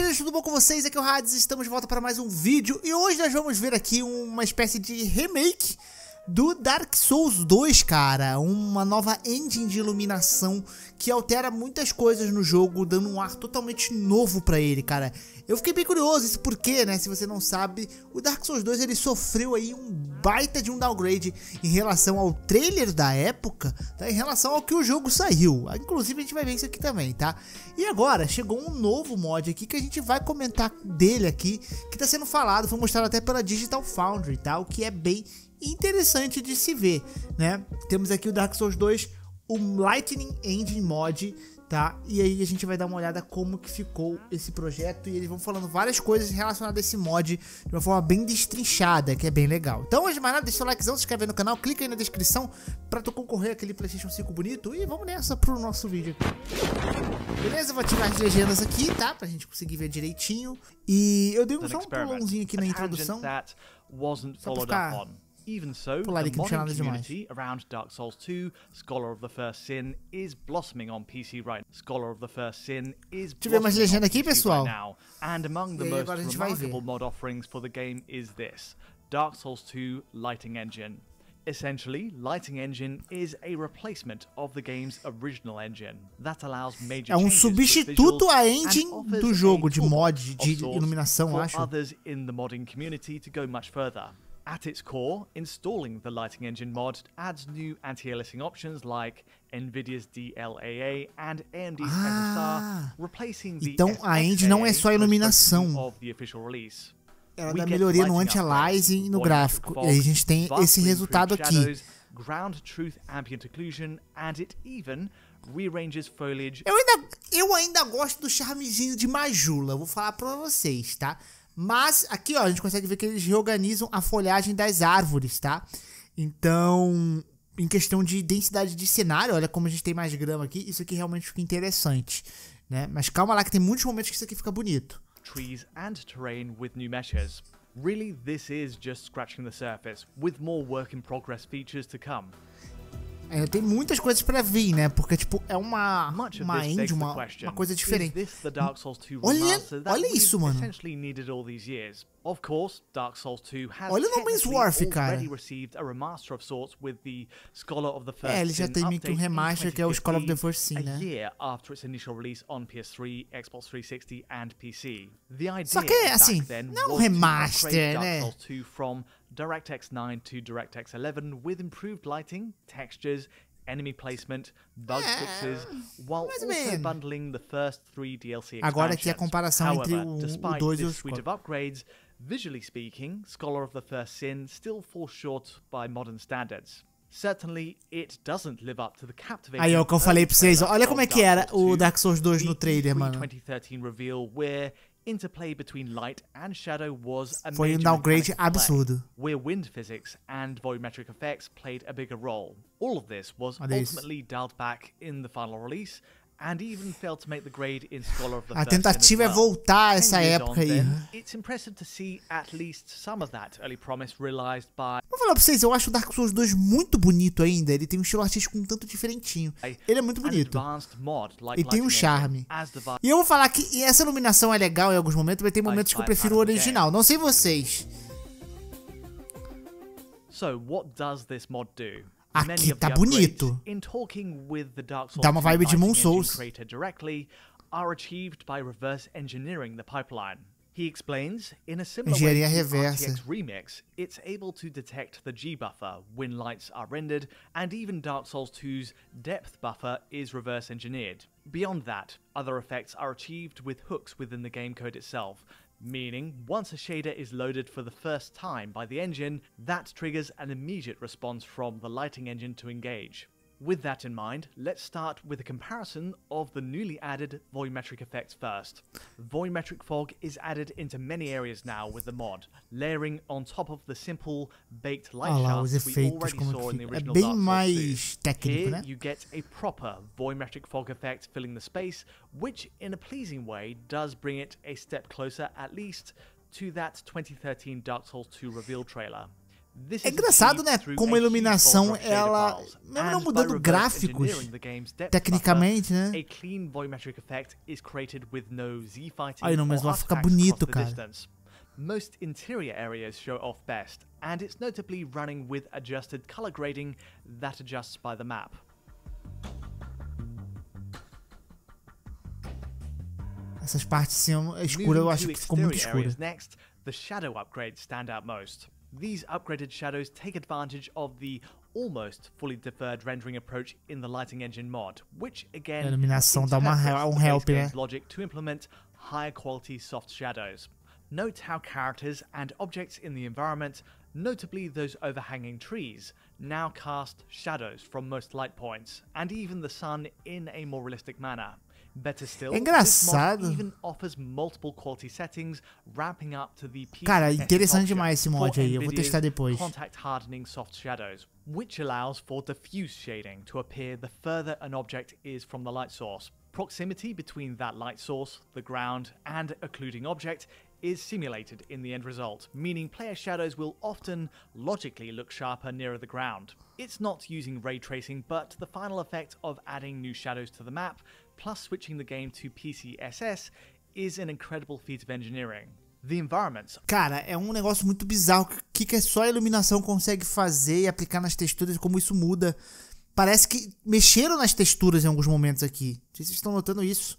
queridos, é tudo bom com vocês? Aqui é o Hades, estamos de volta para mais um vídeo E hoje nós vamos ver aqui uma espécie de remake do Dark Souls 2, cara Uma nova engine de iluminação que altera muitas coisas no jogo Dando um ar totalmente novo para ele, cara Eu fiquei bem curioso, isso porque, né, se você não sabe O Dark Souls 2, ele sofreu aí um baita de um downgrade em relação ao trailer da época, tá? em relação ao que o jogo saiu. Ah, inclusive a gente vai ver isso aqui também, tá? E agora chegou um novo mod aqui que a gente vai comentar dele aqui, que tá sendo falado, foi mostrado até pela Digital Foundry, tá? O que é bem interessante de se ver, né? Temos aqui o Dark Souls 2, o Lightning Engine mod tá? E aí a gente vai dar uma olhada como que ficou esse projeto e eles vão falando várias coisas relacionadas a esse mod de uma forma bem destrinchada, que é bem legal. Então, antes de mais nada, deixa o likezão, se inscreve no canal, clica aí na descrição para tu concorrer àquele PlayStation 5 bonito e vamos nessa pro nosso vídeo aqui. Beleza? Eu vou tirar as legendas aqui, tá? Pra gente conseguir ver direitinho. E eu dei um, só um pulãozinho aqui na introdução. Só pra ficar Even so, the modern community around Dark Souls 2, Scholar of the First Sin, is blossoming on PC right now. Scholar of the First Sin is Right now. And among the most remarkable mod offerings for the game is this, Dark Souls 2 Lighting Engine. Essentially, Lighting Engine is a replacement of the game's original engine that allows major É um substituto à engine do jogo de mod de iluminação, acho. others in the modding community to go much further. At its core, installing the Lighting Engine mod adds new anti-aliasing options like NVIDIA's DLAA and AMD's ah, replacing the Então a engine não é só iluminação. Ela dá melhoria no anti-aliasing e no gráfico. E aí a gente tem esse resultado aqui. Eu ainda, eu ainda gosto do charmezinho de Majula, vou falar pra vocês, tá? Mas aqui, ó, a gente consegue ver que eles reorganizam a folhagem das árvores, tá? Então, em questão de densidade de cenário, olha como a gente tem mais grama aqui, isso aqui realmente fica interessante, né? Mas calma lá que tem muitos momentos que isso aqui fica bonito. Trees and terrain with new meshes. Really, this is just scratching the surface, with more work in progress features to come. É, tem muitas coisas para vir, né? Porque, tipo, é uma, uma end, uma, uma coisa diferente. Olha, olha isso, mano. Of course, Dark Souls 2 has Olha o Minsworth, cara. é, ele já tem meio que um remaster que é o Scholar of the First Sin, né? Só que, assim, não é um remaster, né? DirectX 9 to DirectX 11 with improved lighting, textures, enemy placement, bug é, fixes, while also bundling the first three DLC Agora é a comparação However, entre o 2 Visually speaking, Scholar of the First Sin still falls short by modern standards. Certainly it doesn't live up to the captivating Aí é o que eu falei pra vocês, olha como é que era o Dark Souls 2 no trailer, mano. 2013 reveal where interplay between light and shadow was a Foi major um downgrade absurdo. Where wind physics and volumetric effects played a bigger role. All of this was ultimately dialed back in the final release A tentativa é voltar a essa época aí. Vou falar pra vocês, eu acho o Dark Souls 2 muito bonito ainda. Ele tem um estilo artístico um tanto diferentinho. Ele é muito bonito. E tem um charme. E eu vou falar que essa iluminação é legal em alguns momentos, mas tem momentos que eu prefiro o original. Não sei vocês. So, what does esse mod Aqui tá bonito. Dá uma vibe de Moon Souls. Engenharia reversa. remix, it's able to detect the G buffer when lights are rendered, and even Dark Souls 2's depth buffer is reverse engineered. Beyond that, other effects are achieved with hooks within the game code itself meaning once a shader is loaded for the first time by the engine, that triggers an immediate response from the lighting engine to engage. With that in mind, let's start with a comparison of the newly added volumetric effects first. Volumetric fog is added into many areas now with the mod, layering on top of the simple baked light ah, shafts we already saw in the original é bem mais Here you get a proper volumetric fog effect filling the space, which in a pleasing way does bring it a step closer at least to that 2013 Dark Souls 2 reveal trailer. É engraçado, né? Como a iluminação, ela, mesmo não mudando gráficos, tecnicamente, né? Aí não, mas ela fica bonito, cara. Most interior areas show off best, and it's notably running with adjusted color grading that adjusts by the map. Essas partes assim, escuras eu é acho que ficou muito escura. Next, the shadow upgrades stand out most. These upgraded shadows take advantage of the almost fully deferred rendering approach in the lighting engine mod, which again Iluminação dá uma um help, logic to implement higher quality soft shadows. Note how characters and objects in the environment, notably those overhanging trees, now cast shadows from most light points, and even the sun in a more realistic manner. Better Still, Engraçado. Settings, Cara, interessante demais esse mod aí, eu vou testar depois. Shadows, which allows for diffuse shading to appear the further an object is from the light source. Proximity between that light source, the ground, and occluding object is simulated in the end result, meaning player shadows will often logically look sharper nearer the ground. It's not using ray tracing, but the final effect of adding new shadows to the map, plus switching the game to PCSS, is an incredible feat of engineering. The environments. Cara, é um negócio muito bizarro. O que, que é só a iluminação consegue fazer e aplicar nas texturas como isso muda. Parece que mexeram nas texturas em alguns momentos aqui. Vocês estão notando isso?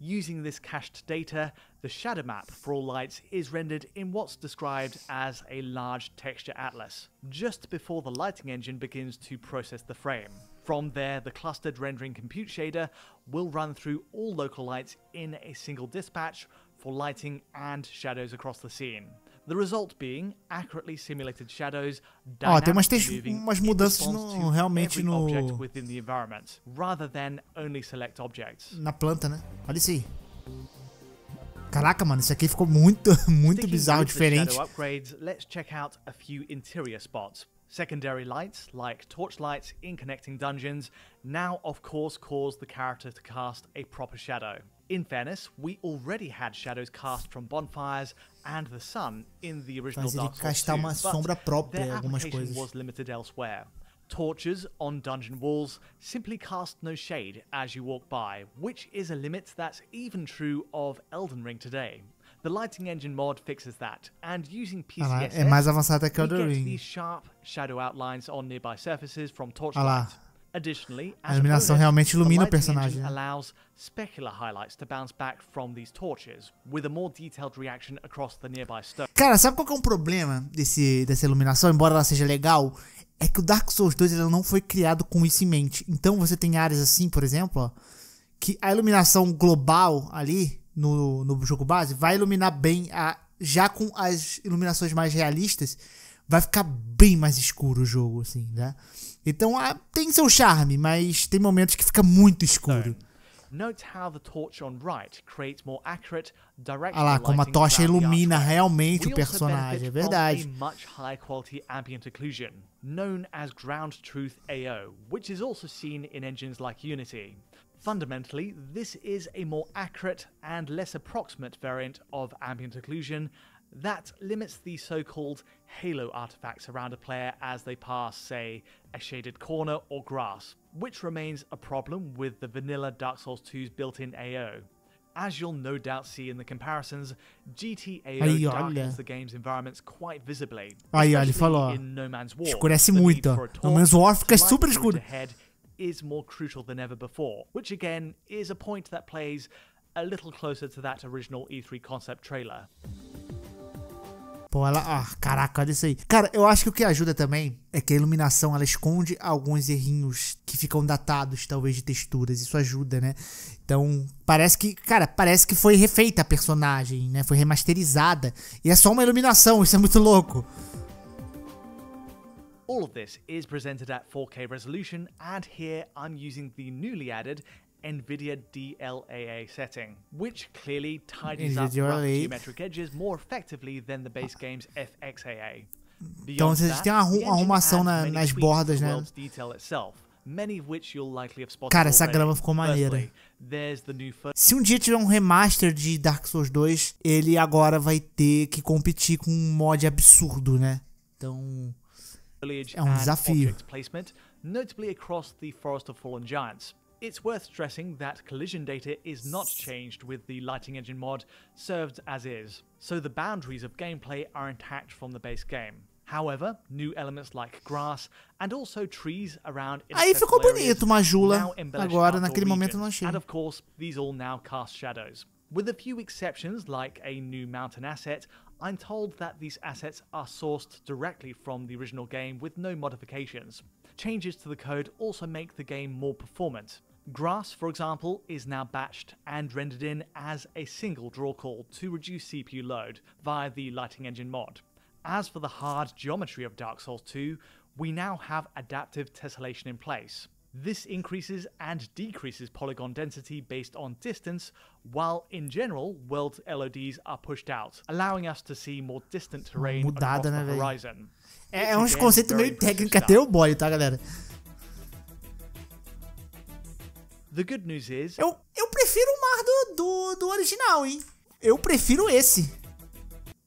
Using this cached data, the shadow map for all lights is rendered in what's described as a large texture atlas, just before the lighting engine begins to process the frame. From there, the clustered rendering compute shader will run through all local lights in a single dispatch for lighting and shadows across the scene. The result being accurately simulated shadows oh, tem umas, umas mudanças no, realmente no Na planta, né? Olha isso aí. Caraca, mano, isso aqui ficou muito muito bizarro diferente. upgrades, let's check out a few interior spots. Secondary lights, like torchlights in connecting dungeons, now of course cause the character to cast a proper shadow. In fairness, we already had shadows cast from bonfires and the sun in the original Dark Souls 2, but their application was limited elsewhere. Torches on dungeon walls simply cast no shade as you walk by, which is a limit that's even true of Elden Ring today. The lighting engine mod fixes that, and using PCSS, ah, lá, é mais avançada these sharp shadow outlines on nearby surfaces from torchlight. Ah, A iluminação realmente ilumina o personagem. Allows specular highlights to bounce back from these torches with a more detailed reaction across the nearby stone. Cara, sabe qual que é um problema desse dessa iluminação, embora ela seja legal, é que o Dark Souls 2 ela não foi criado com isso em mente. Então você tem áreas assim, por exemplo, ó, que a iluminação global ali no, no jogo base vai iluminar bem a já com as iluminações mais realistas vai ficar bem mais escuro o jogo, assim, né? Então ah, tem seu charme, mas tem momentos que fica muito escuro. É. Olha ah lá, como a tocha ilumina realmente o personagem, é verdade. Much high quality ambient occlusion, known as ground truth AO, which is also seen in engines like Unity. Fundamentally, this is a more accurate and less approximate variant of ambient occlusion That limits the so called halo artifacts around a player as they pass, say, a shaded corner or grass, which remains a problem with the vanilla Dark Souls 2's built in AO. As you'll no doubt see in the comparisons, GTAO darkens the game's environments quite visibly. Aí, ele falou, no Man's War, escurece muito. No Man's War fica super escuro. Is more crucial than ever before, which again is a point that plays a little closer to that original E3 concept trailer. Pô, ela. Ah, caraca, olha isso aí. Cara, eu acho que o que ajuda também é que a iluminação ela esconde alguns errinhos que ficam datados, talvez, de texturas. Isso ajuda, né? Então, parece que, cara, parece que foi refeita a personagem, né? Foi remasterizada. E é só uma iluminação, isso é muito louco. All of this is presented at 4K resolution, and here I'm using the newly added NVIDIA DLAA setting, which clearly tidies up rough geometric edges more effectively than the base game's FXAA. Então, Beyond então vocês tem uma arrumação na, nas bordas, né? Cara, essa grama ficou maneira. Se um dia tiver um remaster de Dark Souls 2, ele agora vai ter que competir com um mod absurdo, né? Então, é um desafio. Notably across the Forest of Fallen Giants, It's worth stressing that collision data is not changed with the lighting engine mod, served as is, so the boundaries of gameplay are intact from the base game. However, new elements like grass and also trees around Aí ah, ficou bonito, Majula. Agora, naquele momento não achei. And of course, these all now cast shadows. With a few exceptions, like a new mountain asset, I'm told that these assets are sourced directly from the original game with no modifications. Changes to the code also make the game more performant, Grass, for example, is now batched and rendered in as a single draw call to reduce CPU load via the Lighting Engine mod. As for the hard geometry of Dark Souls 2, we now have adaptive tessellation in place. This increases and decreases polygon density based on distance, while in general, world LODs are pushed out, allowing us to see more distant terrain Mudada, across né, the horizon. É, é uns um conceitos meio técnicos até o boy, tá, galera? The good news is. Eu, eu prefiro o mar do, do, do original, hein? Eu prefiro esse.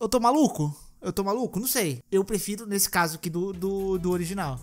Eu tô maluco? Eu tô maluco? Não sei. Eu prefiro, nesse caso aqui, do, do, do original.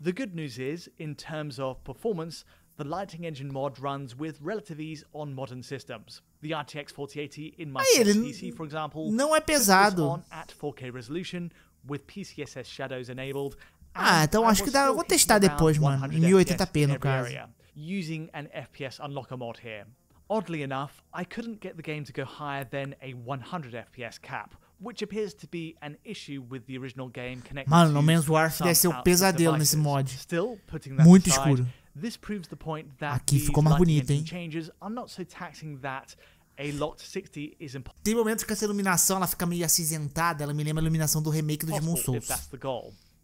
The good news is, in terms of performance, the Lighting Engine mod runs with relative ease on modern systems. The RTX 4080 in my PC, for example, não é pesado. on at 4K resolution with PCSS shadows enabled. Ah, então acho que dá, eu vou testar depois, mano. 1080p no caso. using an FPS unlocker mod here. Oddly enough, I couldn't get the game to go higher than a 100 FPS cap, which appears to be an issue with the original game connected Mano, no Man's War deve ser o pesadelo nesse mod. Still, putting that Muito aside, escuro. This proves the point that Aqui ficou mais bonito, hein? changes are not so taxing that a locked 60 is impossible. Tem momentos que essa iluminação ela fica meio acinzentada, ela me lembra a iluminação do remake do Souls.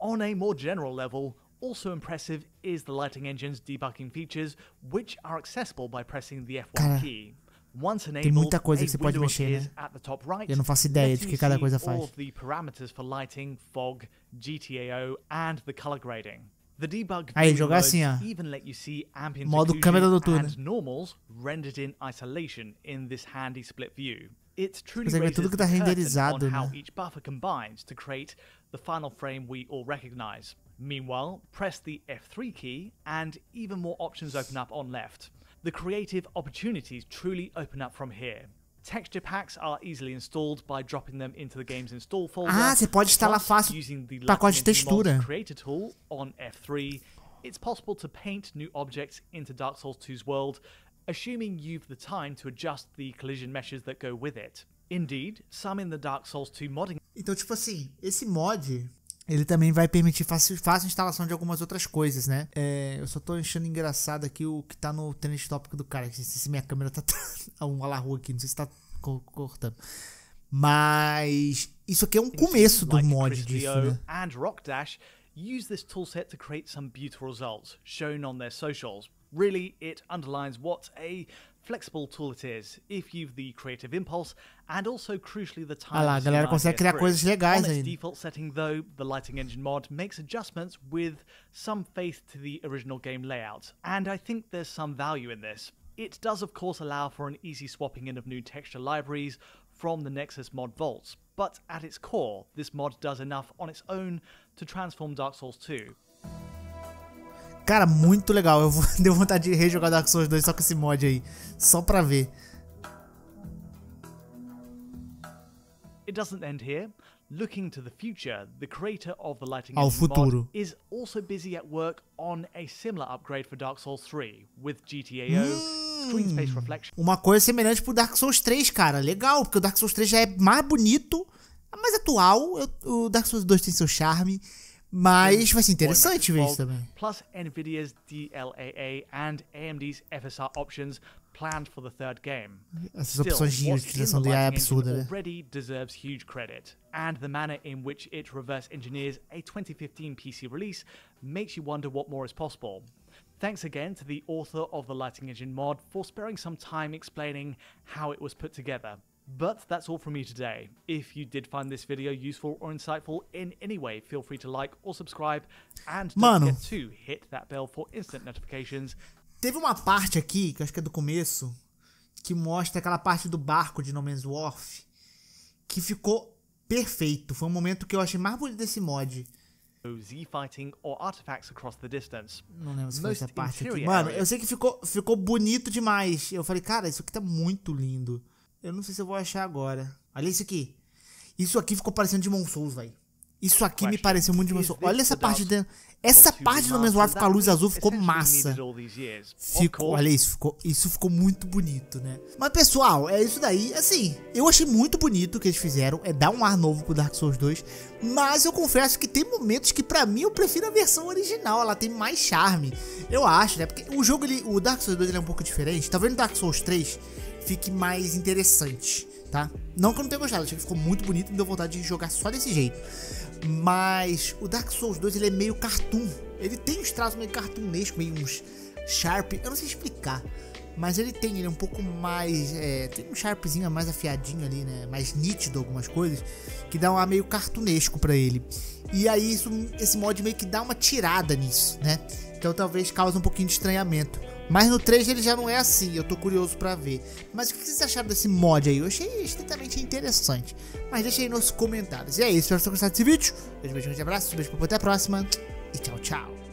On a more general level, also impressive is the lighting engine's debugging features, which are accessible by pressing the F1 Cara, key. Once enabled, tem muita coisa que você pode mexer, top Right, Eu não faço ideia de que cada coisa faz. All of the parameters for lighting, fog, GTAO and the color grading. The debug Aí, jogar assim, ó. Modo câmera noturna. And normals rendered in isolation in this handy split view. It's truly Você vê tudo que está renderizado, né? how each buffer combines to create the final frame we all recognize. Meanwhile, press the F3 key and even more options open up on left. The creative opportunities truly open up from here. Texture packs are easily installed by dropping them into the game's install folder. Ah, você pode instalar fácil pacote de textura. Creator tool on F3. It's possible to paint new objects into Dark Souls 2's world, assuming you've the time to adjust the collision meshes that go with it. Indeed, some in the Dark Souls 2 modding. Então, tipo assim, esse mod ele também vai permitir fácil, fácil instalação de algumas outras coisas, né? É, eu só tô achando engraçado aqui o que tá no trend tópico do cara. Não sei se minha câmera tá. tá um rua aqui, não sei se tá co cortando. Mas isso aqui é um começo do mod disso, né? And Rockdash use this toolset to create some beautiful results shown on their socials. Really, it underlines what a flexible tool it is if you've the creative impulse and also crucially the time. Ah lá, galera consegue criar coisas legais On its default setting though, the lighting engine mod makes adjustments with some faith to the original game layout, and I think there's some value in this. It does of course allow for an easy swapping in of new texture libraries from the Nexus mod vaults, but at its core, this mod does enough on its own to transform Dark Souls 2. Cara, muito legal. Eu deu vontade de rejogar Dark Souls 2 só com esse mod aí. Só pra ver. It doesn't end here. Looking to the future, the creator of the Lighting Ao futuro. is also busy at work on a similar upgrade for Dark Souls 3 with GTAO. Hum. screen space reflection. Uma coisa semelhante pro Dark Souls 3, cara. Legal, porque o Dark Souls 3 já é mais bonito, mais atual. O Dark Souls 2 tem seu charme. Mas vai ser interessante ver isso também. Plus Nvidia's DLAA and AMD's FSR options planned for the third game. Essas opções de utilização de AI é absurda, né? Already deserves huge credit, and the manner in which it reverse engineers a 2015 PC release makes you wonder what more is possible. Thanks again to the author of the Lighting Engine mod for sparing some time explaining how it was put together. But that's all from me today. If you did find this video useful or insightful in any way, feel free to like or subscribe and don't Mano, forget to hit that bell for instant notifications. Teve uma parte aqui, que acho que é do começo, que mostra aquela parte do barco de No Man's Wharf, que ficou perfeito. Foi um momento que eu achei mais bonito desse mod. Z fighting or artifacts across the distance. Não lembro se foi essa parte aqui. Mano, eu sei que ficou, ficou bonito demais. Eu falei, cara, isso aqui tá muito lindo. Eu não sei se eu vou achar agora. Olha isso aqui. Isso aqui ficou parecendo de Souls, velho. Isso aqui me pareceu muito de Souls. Olha essa parte dentro. Essa parte do mesmo ar com a luz azul ficou massa. Ficou, olha isso, ficou, isso ficou muito bonito, né? Mas pessoal, é isso daí. Assim, eu achei muito bonito o que eles fizeram, é dar um ar novo pro Dark Souls 2, mas eu confesso que tem momentos que para mim eu prefiro a versão original, ela tem mais charme. Eu acho, né? Porque o jogo ele, o Dark Souls 2 ele é um pouco diferente. Tá vendo Dark Souls 3? fique mais interessante, tá? Não que eu não tenha gostado, achei que ficou muito bonito, me deu vontade de jogar só desse jeito. Mas o Dark Souls 2 ele é meio cartoon. Ele tem uns traços meio cartunescos, meio uns sharp, eu não sei explicar. Mas ele tem, ele é um pouco mais. É, tem um sharpzinho mais afiadinho ali, né? Mais nítido algumas coisas. Que dá um ar meio cartunesco para ele. E aí isso, esse mod meio que dá uma tirada nisso, né? Então talvez cause um pouquinho de estranhamento. Mas no 3 ele já não é assim, eu tô curioso para ver. Mas o que vocês acharam desse mod aí? Eu achei extremamente interessante. Mas deixa aí nos comentários. E é isso, espero que vocês tenham gostado desse vídeo. Beijo, beijo, um grande abraço, beijo, até a próxima e tchau, tchau.